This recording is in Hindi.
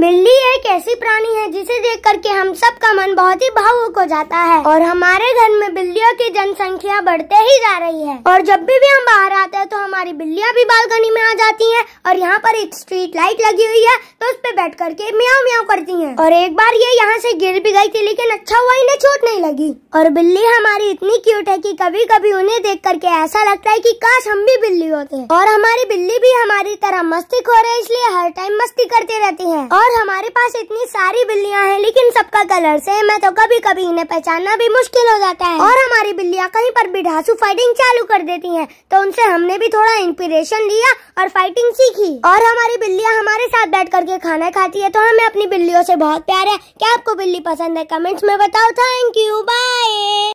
बिल्ली एक ऐसी प्राणी है जिसे देख करके हम सब का मन बहुत ही भावुक हो जाता है और हमारे घर में बिल्लियों की जनसंख्या बढ़ते ही जा रही है और जब भी भी हम बाहर आते हैं तो हमारी बिल्लियां भी बालकनी में आ जाती हैं और यहाँ पर एक स्ट्रीट लाइट लगी हुई है तो उस पर बैठ करके म्याव म्याव करती है और एक बार ये यहाँ से गिर भी गई थी लेकिन अच्छा हुआ इन्हें चोट नहीं लगी और बिल्ली हमारी इतनी क्यूट है की कभी कभी उन्हें देख करके ऐसा लगता है की काश हम भी बिल्ली होते और हमारी बिल्ली भी हमारी तरह मस्ती खो रहे इसलिए हर टाइम मस्ती करती रहती है और हमारे पास इतनी सारी बिल्लियाँ हैं लेकिन सबका कलर सेम है तो कभी कभी इन्हें पहचानना भी मुश्किल हो जाता है और हमारी बिल्लियाँ कहीं पर भी ढांसू फाइटिंग चालू कर देती है तो उनसे हमने भी थोड़ा इंस्पिरेशन लिया और फाइटिंग सीखी और हमारी बिल्लियाँ हमारे साथ बैठ करके खाना खाती है तो हमें अपनी बिल्लियों से बहुत प्यार है क्या आपको बिल्ली पसंद है कमेंट्स में बताओ थैंक यू बाय